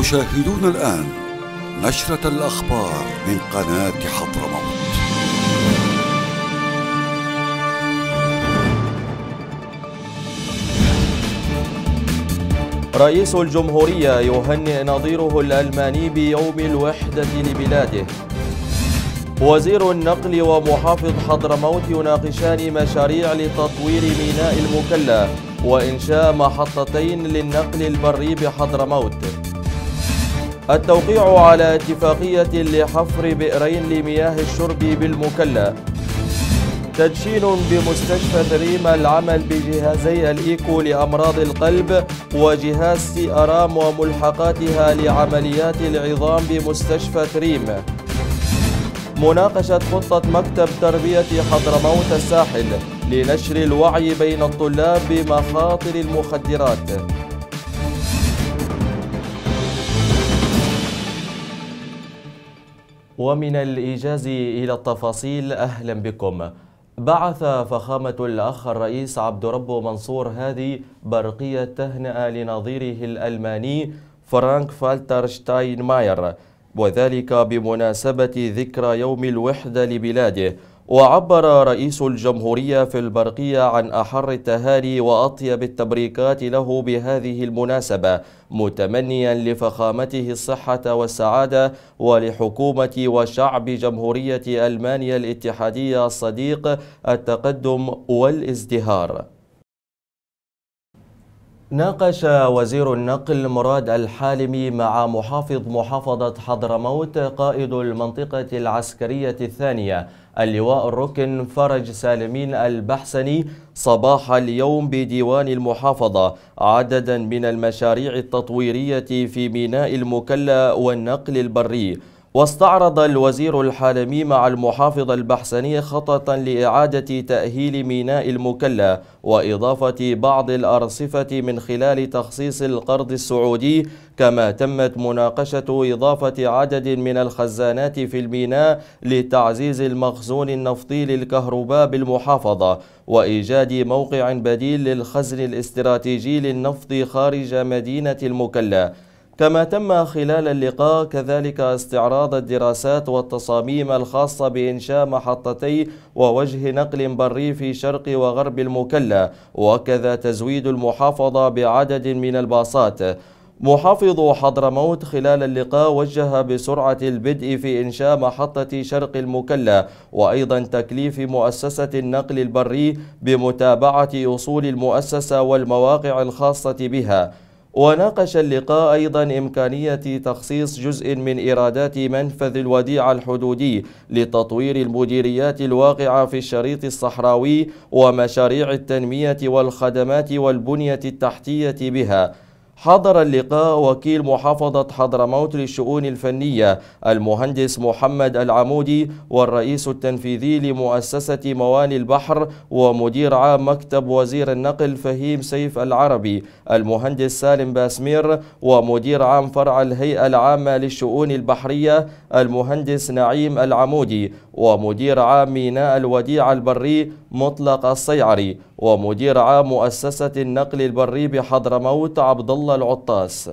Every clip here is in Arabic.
تشاهدون الآن نشرة الأخبار من قناة حضرموت رئيس الجمهورية يهنئ نظيره الألماني بيوم الوحدة لبلاده وزير النقل ومحافظ حضرموت يناقشان مشاريع لتطوير ميناء المكلا وإنشاء محطتين للنقل البري بحضرموت التوقيع على اتفاقية لحفر بئرين لمياه الشرب بالمكلا تدشين بمستشفى تريم العمل بجهازي الإيكو لأمراض القلب وجهاز سي أرام وملحقاتها لعمليات العظام بمستشفى تريم مناقشة خطة مكتب تربية حضرموت الساحل لنشر الوعي بين الطلاب بمخاطر المخدرات ومن الإيجاز إلى التفاصيل أهلا بكم بعث فخامة الأخ الرئيس عبد رب منصور هادي برقية تهنئة لنظيره الألماني فرانك فالتر شتاينماير وذلك بمناسبة ذكرى يوم الوحدة لبلاده وعبر رئيس الجمهورية في البرقية عن أحر التهاني وأطيب التبريكات له بهذه المناسبة متمنيا لفخامته الصحة والسعادة ولحكومة وشعب جمهورية ألمانيا الاتحادية الصديق التقدم والازدهار ناقش وزير النقل مراد الحالمي مع محافظ محافظة حضرموت قائد المنطقة العسكرية الثانية اللواء الركن فرج سالمين البحسني صباح اليوم بديوان المحافظة عددا من المشاريع التطويرية في ميناء المكلا والنقل البري واستعرض الوزير الحالمي مع المحافظ البحسني خططا لإعادة تأهيل ميناء المكلا وإضافة بعض الأرصفة من خلال تخصيص القرض السعودي كما تمت مناقشة إضافة عدد من الخزانات في الميناء لتعزيز المخزون النفطي للكهرباء بالمحافظة وإيجاد موقع بديل للخزن الاستراتيجي للنفط خارج مدينة المكلا كما تم خلال اللقاء كذلك استعراض الدراسات والتصاميم الخاصة بإنشاء محطتي ووجه نقل بري في شرق وغرب المكلا وكذا تزويد المحافظة بعدد من الباصات محافظ حضرموت خلال اللقاء وجه بسرعة البدء في إنشاء محطة شرق المكلا وأيضا تكليف مؤسسة النقل البري بمتابعة أصول المؤسسة والمواقع الخاصة بها وناقش اللقاء أيضا إمكانية تخصيص جزء من إيرادات منفذ الوديعة الحدودي لتطوير المديريات الواقعة في الشريط الصحراوي ومشاريع التنمية والخدمات والبنية التحتية بها حضر اللقاء وكيل محافظة حضرموت للشؤون الفنية المهندس محمد العمودي والرئيس التنفيذي لمؤسسة مواني البحر ومدير عام مكتب وزير النقل فهيم سيف العربي المهندس سالم باسمير ومدير عام فرع الهيئة العامة للشؤون البحرية المهندس نعيم العمودي ومدير عام ميناء الوديعة البري مطلق الصيعري ومدير عام مؤسسة النقل البري بحضرموت عبد الله العطاس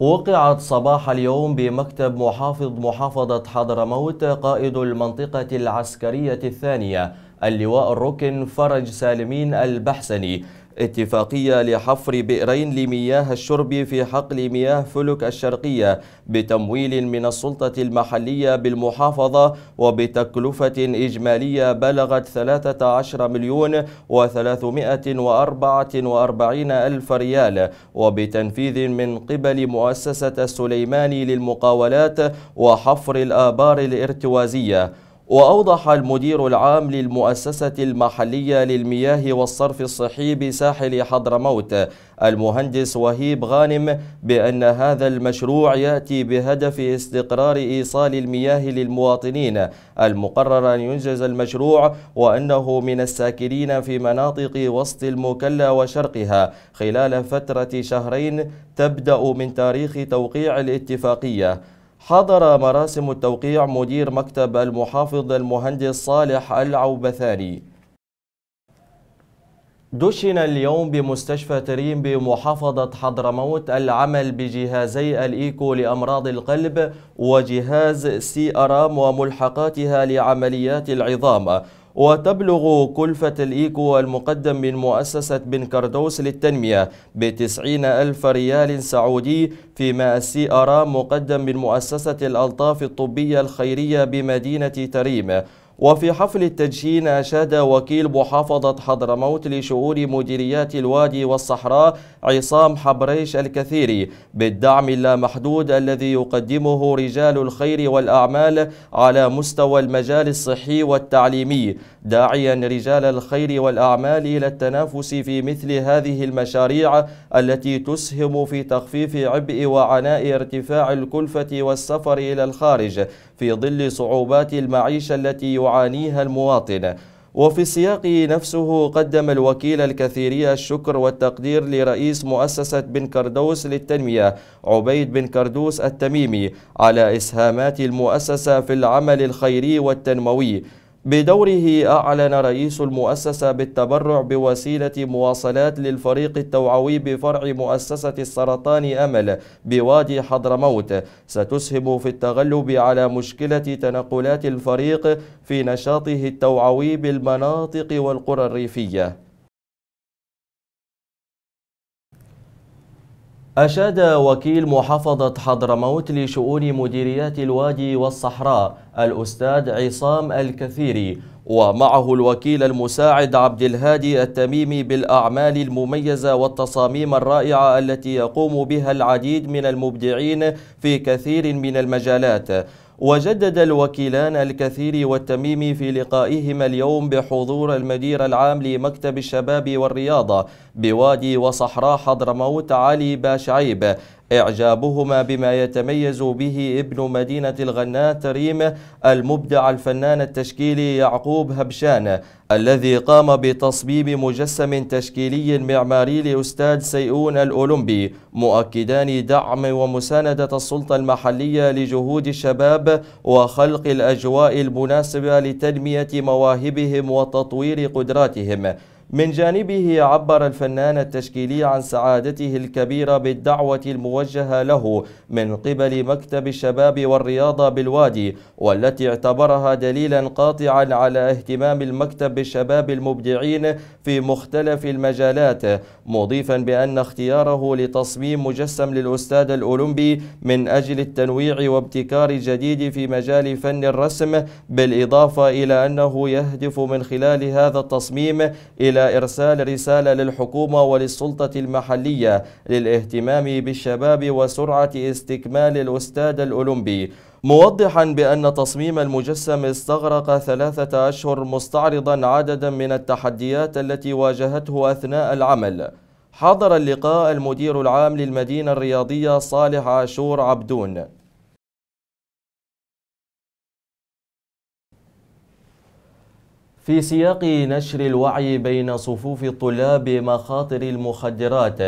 وقعت صباح اليوم بمكتب محافظ محافظة حضرموت قائد المنطقة العسكرية الثانية اللواء الركن فرج سالمين البحسني اتفاقية لحفر بئرين لمياه الشرب في حقل مياه فلك الشرقية بتمويل من السلطة المحلية بالمحافظة وبتكلفة إجمالية بلغت 13 مليون و344 ألف ريال وبتنفيذ من قبل مؤسسة السليماني للمقاولات وحفر الآبار الارتوازية وأوضح المدير العام للمؤسسة المحلية للمياه والصرف الصحي بساحل حضرموت المهندس وهيب غانم بأن هذا المشروع يأتي بهدف استقرار إيصال المياه للمواطنين المقرر أن ينجز المشروع وأنه من الساكنين في مناطق وسط المكلا وشرقها خلال فترة شهرين تبدأ من تاريخ توقيع الاتفاقية حضر مراسم التوقيع مدير مكتب المحافظ المهندس صالح العوبثاني دشن اليوم بمستشفى تريم بمحافظة حضرموت العمل بجهازي الإيكو لأمراض القلب وجهاز سي أرام وملحقاتها لعمليات العظام وتبلغ كلفة الإيكو المقدم من مؤسسة بن كردوس للتنمية بتسعين ألف ريال سعودي فيما السي أرام مقدم من مؤسسة الألطاف الطبية الخيرية بمدينة تريم وفي حفل التدشين أشاد وكيل محافظة حضرموت لشؤون مديريات الوادي والصحراء عصام حبريش الكثيري بالدعم اللامحدود الذي يقدمه رجال الخير والأعمال على مستوى المجال الصحي والتعليمي داعيا رجال الخير والأعمال إلى التنافس في مثل هذه المشاريع التي تسهم في تخفيف عبء وعناء ارتفاع الكلفة والسفر إلى الخارج في ظل صعوبات المعيشة التي يعانيها المواطن وفي السياق نفسه قدم الوكيل الكثيري الشكر والتقدير لرئيس مؤسسة بن كردوس للتنمية عبيد بن كردوس التميمي على إسهامات المؤسسة في العمل الخيري والتنموي بدوره أعلن رئيس المؤسسة بالتبرع بوسيلة مواصلات للفريق التوعوي بفرع مؤسسة السرطان أمل بوادي حضرموت ستسهم في التغلب على مشكلة تنقلات الفريق في نشاطه التوعوي بالمناطق والقرى الريفية أشاد وكيل محافظة حضرموت لشؤون مديريات الوادي والصحراء الأستاذ عصام الكثيري ومعه الوكيل المساعد عبد الهادي التميمي بالأعمال المميزة والتصاميم الرائعة التي يقوم بها العديد من المبدعين في كثير من المجالات وجدد الوكيلان الكثيري والتميمي في لقائهما اليوم بحضور المدير العام لمكتب الشباب والرياضة بوادي وصحراء حضرموت علي باشعيب إعجابهما بما يتميز به ابن مدينة الغناء ريم المبدع الفنان التشكيلي يعقوب هبشان الذي قام بتصميم مجسم تشكيلي معماري لأستاذ سيئون الأولمبي مؤكدان دعم ومساندة السلطة المحلية لجهود الشباب وخلق الأجواء المناسبة لتنمية مواهبهم وتطوير قدراتهم من جانبه عبر الفنان التشكيلي عن سعادته الكبيرة بالدعوة الموجهة له من قبل مكتب الشباب والرياضة بالوادي والتي اعتبرها دليلا قاطعا على اهتمام المكتب بالشباب المبدعين في مختلف المجالات مضيفا بأن اختياره لتصميم مجسم للأستاذ الأولمبي من أجل التنويع وابتكار جديد في مجال فن الرسم بالإضافة إلى أنه يهدف من خلال هذا التصميم إلى إلى إرسال رسالة للحكومة وللسلطة المحلية للاهتمام بالشباب وسرعة استكمال الأستاذ الأولمبي موضحا بأن تصميم المجسم استغرق ثلاثة أشهر مستعرضا عددا من التحديات التي واجهته أثناء العمل حضر اللقاء المدير العام للمدينة الرياضية صالح عاشور عبدون في سياق نشر الوعي بين صفوف الطلاب بمخاطر المخدرات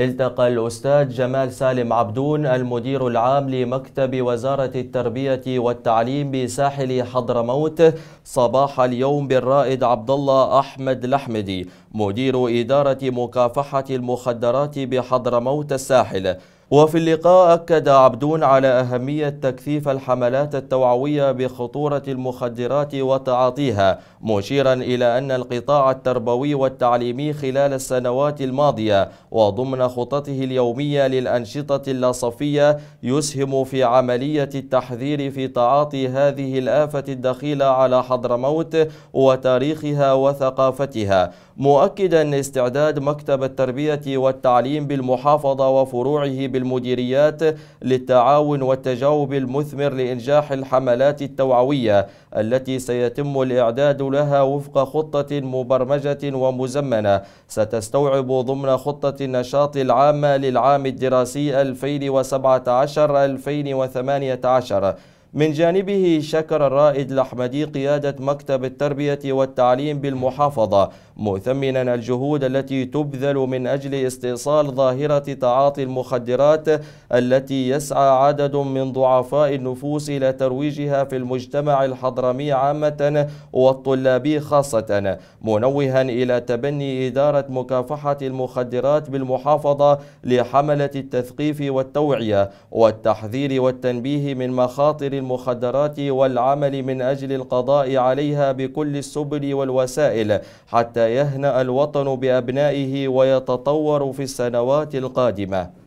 التقى الأستاذ جمال سالم عبدون المدير العام لمكتب وزارة التربية والتعليم بساحل حضرموت صباح اليوم بالرائد عبد الله أحمد الأحمدي مدير إدارة مكافحة المخدرات بحضرموت الساحل وفي اللقاء أكد عبدون على أهمية تكثيف الحملات التوعوية بخطورة المخدرات وتعاطيها مشيرا إلى أن القطاع التربوي والتعليمي خلال السنوات الماضية وضمن خططه اليومية للأنشطة اللاصفية يسهم في عملية التحذير في تعاطي هذه الآفة الدخيلة على حضرموت وتاريخها وثقافتها مؤكدا استعداد مكتب التربية والتعليم بالمحافظة وفروعه بالمديريات للتعاون والتجاوب المثمر لإنجاح الحملات التوعوية التي سيتم الإعداد لها وفق خطة مبرمجة ومزمنة ستستوعب ضمن خطة النشاط العامة للعام الدراسي 2017-2018 من جانبه شكر الرائد الأحمدي قيادة مكتب التربية والتعليم بالمحافظة مثمنا الجهود التي تبذل من أجل استئصال ظاهرة تعاطي المخدرات التي يسعى عدد من ضعفاء النفوس إلى ترويجها في المجتمع الحضرمي عامة والطلابي خاصة منوها إلى تبني إدارة مكافحة المخدرات بالمحافظة لحملة التثقيف والتوعية والتحذير والتنبيه من مخاطر المخدرات والعمل من أجل القضاء عليها بكل السبل والوسائل حتى يهنأ الوطن بأبنائه ويتطور في السنوات القادمة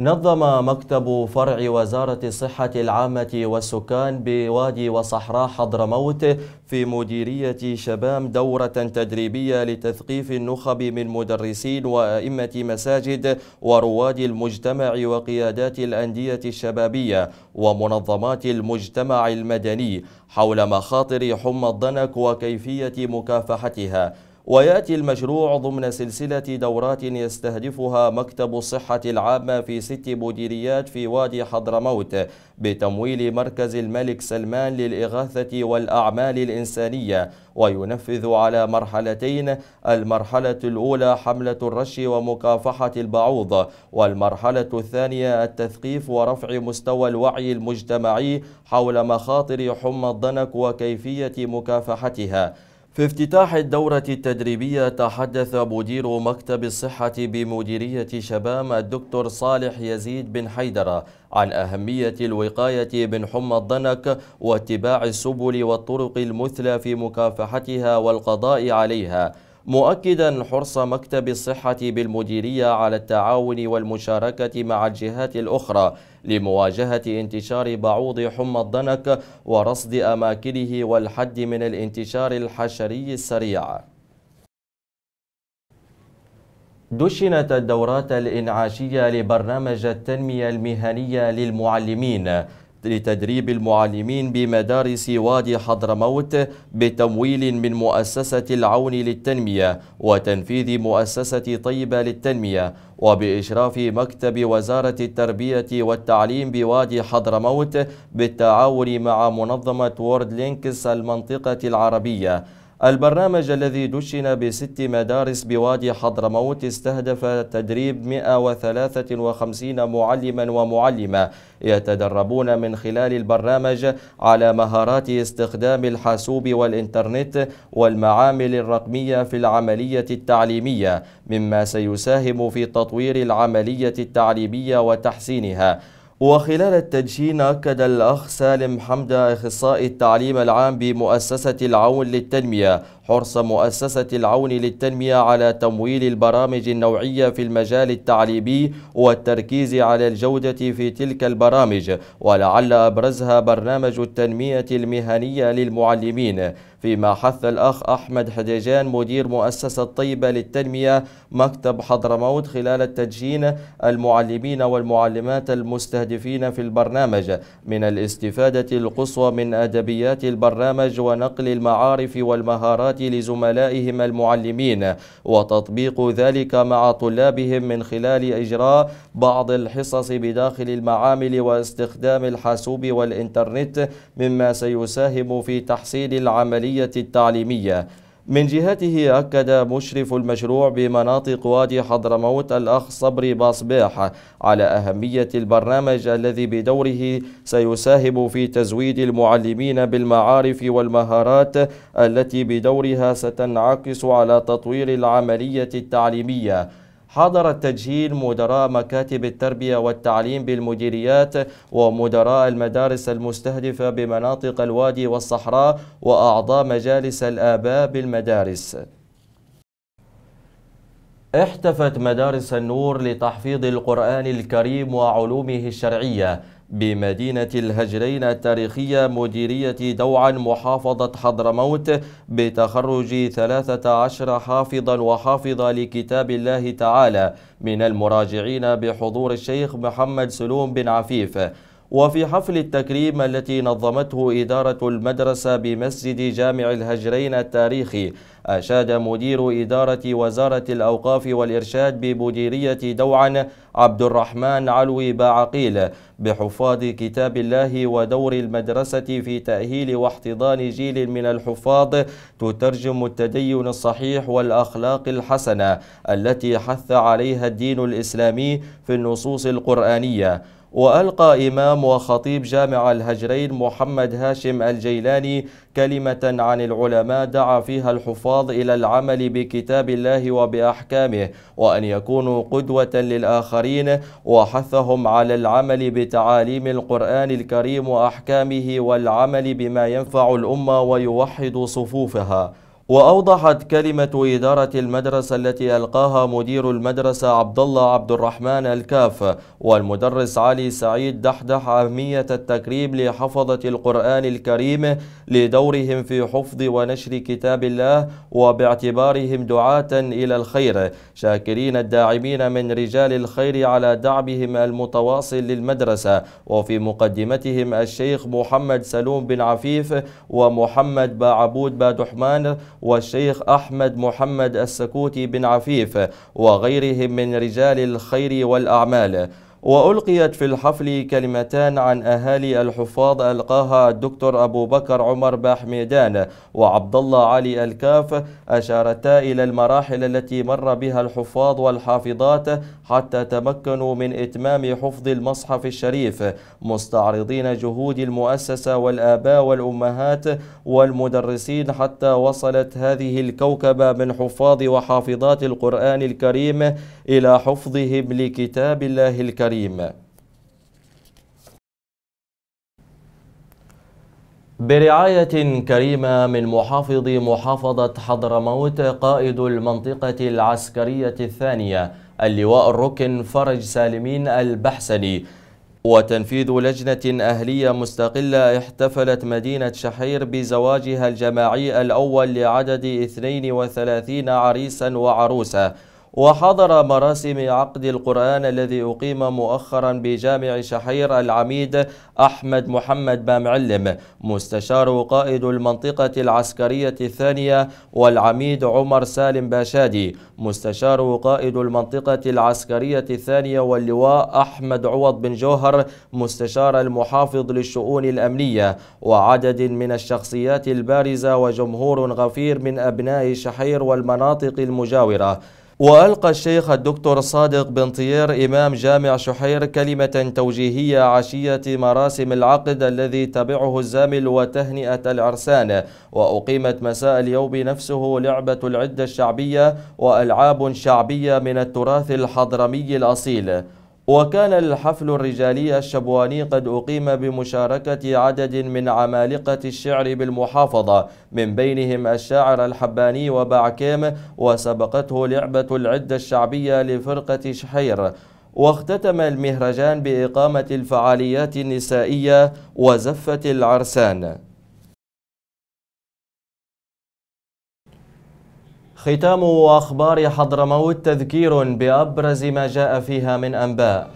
نظم مكتب فرع وزارة الصحة العامة والسكان بوادي وصحراء حضرموت في مديرية شبام دورة تدريبية لتثقيف النخب من مدرسين وأئمة مساجد ورواد المجتمع وقيادات الأندية الشبابية ومنظمات المجتمع المدني حول مخاطر حمى الضنك وكيفية مكافحتها ويأتي المشروع ضمن سلسلة دورات يستهدفها مكتب الصحة العامة في ست مديريات في وادي حضرموت بتمويل مركز الملك سلمان للإغاثة والأعمال الإنسانية وينفذ على مرحلتين المرحلة الأولى حملة الرش ومكافحة البعوض والمرحلة الثانية التثقيف ورفع مستوى الوعي المجتمعي حول مخاطر حمى الضنك وكيفية مكافحتها في افتتاح الدورة التدريبية تحدث مدير مكتب الصحة بمديرية شبام الدكتور صالح يزيد بن حيدرة عن أهمية الوقاية من حمى الضنك واتباع السبل والطرق المثلى في مكافحتها والقضاء عليها مؤكدا حرص مكتب الصحة بالمديرية على التعاون والمشاركة مع الجهات الأخرى لمواجهة انتشار بعوض حمى الضنك ورصد أماكنه والحد من الانتشار الحشري السريع دشنت الدورات الإنعاشية لبرنامج التنمية المهنية للمعلمين لتدريب المعلمين بمدارس وادي حضرموت بتمويل من مؤسسة العون للتنمية وتنفيذ مؤسسة طيبة للتنمية وبإشراف مكتب وزارة التربية والتعليم بوادي حضرموت بالتعاون مع منظمة وورد لينكس المنطقة العربية البرنامج الذي دشن بست مدارس بوادي حضرموت استهدف تدريب 153 معلما ومعلمة يتدربون من خلال البرنامج على مهارات استخدام الحاسوب والإنترنت والمعامل الرقمية في العملية التعليمية مما سيساهم في تطوير العملية التعليمية وتحسينها وخلال التدشين أكد الأخ سالم حمدة أخصائي التعليم العام بمؤسسة العون للتنمية حرص مؤسسة العون للتنمية على تمويل البرامج النوعية في المجال التعليمي والتركيز على الجودة في تلك البرامج ولعل أبرزها برنامج التنمية المهنية للمعلمين فيما حث الأخ أحمد حديجان مدير مؤسسة طيبة للتنمية مكتب حضرموت خلال التدجين المعلمين والمعلمات المستهدفين في البرنامج من الاستفادة القصوى من أدبيات البرنامج ونقل المعارف والمهارات لزملائهم المعلمين وتطبيق ذلك مع طلابهم من خلال إجراء بعض الحصص بداخل المعامل واستخدام الحاسوب والإنترنت مما سيساهم في تحسين العملية العملية التعليمية من جهته أكد مشرف المشروع بمناطق وادي حضرموت الأخ صبري باصباح على أهمية البرنامج الذي بدوره سيساهم في تزويد المعلمين بالمعارف والمهارات التي بدورها ستنعكس على تطوير العملية التعليمية حضر التجهيل مدراء مكاتب التربية والتعليم بالمديريات ومدراء المدارس المستهدفة بمناطق الوادي والصحراء وأعضاء مجالس الآباء بالمدارس احتفت مدارس النور لتحفيظ القرآن الكريم وعلومه الشرعية بمدينة الهجرين التاريخية مديرية دوعا محافظة حضرموت بتخرج 13 حافظا وحافظة لكتاب الله تعالى من المراجعين بحضور الشيخ محمد سلوم بن عفيف وفي حفل التكريم التي نظمته إدارة المدرسة بمسجد جامع الهجرين التاريخي أشاد مدير إدارة وزارة الأوقاف والإرشاد بمديرية دوعا عبد الرحمن علوي باعقيل بحفاظ كتاب الله ودور المدرسة في تأهيل واحتضان جيل من الحفاظ تترجم التدين الصحيح والأخلاق الحسنة التي حث عليها الدين الإسلامي في النصوص القرآنية وألقى إمام وخطيب جامع الهجرين محمد هاشم الجيلاني كلمة عن العلماء دعا فيها الحفاظ إلى العمل بكتاب الله وبأحكامه وأن يكونوا قدوة للآخرين وحثهم على العمل بتعاليم القرآن الكريم وأحكامه والعمل بما ينفع الأمة ويوحد صفوفها وأوضحت كلمة إدارة المدرسة التي ألقاها مدير المدرسة عبد الله عبد الرحمن الكاف والمدرس علي سعيد دحدح أهمية التكريم لحفظة القرآن الكريم لدورهم في حفظ ونشر كتاب الله وباعتبارهم دعاة إلى الخير شاكرين الداعمين من رجال الخير على دعمهم المتواصل للمدرسة وفي مقدمتهم الشيخ محمد سلوم بن عفيف ومحمد باعبود بادحمان والشيخ أحمد محمد السكوتي بن عفيف وغيرهم من رجال الخير والأعمال وألقيت في الحفل كلمتان عن أهالي الحفاظ ألقاها الدكتور أبو بكر عمر باحميدان وعبد الله علي الكاف أشارتا إلى المراحل التي مر بها الحفاظ والحافظات حتى تمكنوا من إتمام حفظ المصحف الشريف مستعرضين جهود المؤسسة والآباء والأمهات والمدرسين حتى وصلت هذه الكوكبة من حفاظ وحافظات القرآن الكريم إلى حفظهم لكتاب الله الكريم الكريم برعاية كريمة من محافظ محافظة حضرموت قائد المنطقة العسكرية الثانية اللواء الركن فرج سالمين البحسني وتنفيذ لجنة أهلية مستقلة احتفلت مدينة شحير بزواجها الجماعي الأول لعدد 32 عريسا وعروسة وحضر مراسم عقد القرآن الذي أقيم مؤخرا بجامع شحير العميد أحمد محمد بامعلم مستشار قائد المنطقة العسكرية الثانية والعميد عمر سالم باشادي مستشار قائد المنطقة العسكرية الثانية واللواء أحمد عوض بن جوهر مستشار المحافظ للشؤون الأمنية وعدد من الشخصيات البارزة وجمهور غفير من أبناء شحير والمناطق المجاورة وألقى الشيخ الدكتور صادق بن طيير إمام جامع شحير كلمة توجيهية عشية مراسم العقد الذي تبعه الزامل وتهنئة العرسان وأقيمت مساء اليوم نفسه لعبة العدة الشعبية وألعاب شعبية من التراث الحضرمي الأصيل وكان الحفل الرجالي الشبواني قد أقيم بمشاركة عدد من عمالقة الشعر بالمحافظة من بينهم الشاعر الحباني وبعكيم وسبقته لعبة العدة الشعبية لفرقة شحير واختتم المهرجان بإقامة الفعاليات النسائية وزفة العرسان ختام أخبار حضرموت تذكير بأبرز ما جاء فيها من أنباء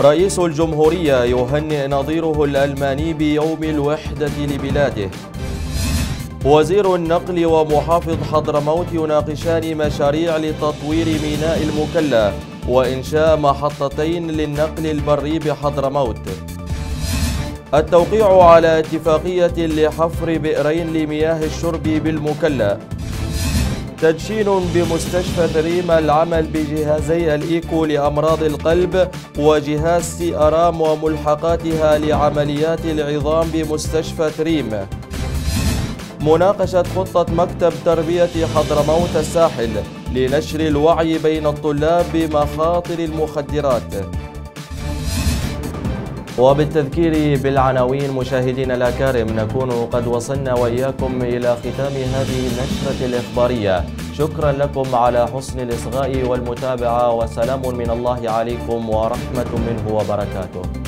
رئيس الجمهورية يهنئ نظيره الألماني بيوم الوحدة لبلاده وزير النقل ومحافظ حضرموت يناقشان مشاريع لتطوير ميناء المكلا وإنشاء محطتين للنقل البري بحضرموت التوقيع على اتفاقية لحفر بئرين لمياه الشرب بالمكلا تدشين بمستشفى تريم العمل بجهازي الإيكو لأمراض القلب وجهاز سي أرام وملحقاتها لعمليات العظام بمستشفى تريم مناقشة خطة مكتب تربية حضرموت الساحل لنشر الوعي بين الطلاب بمخاطر المخدرات وبالتذكير بالعناوين مشاهدينا الأكارم نكون قد وصلنا وإياكم إلى ختام هذه النشرة الإخبارية شكرا لكم على حسن الإصغاء والمتابعة وسلام من الله عليكم ورحمة منه وبركاته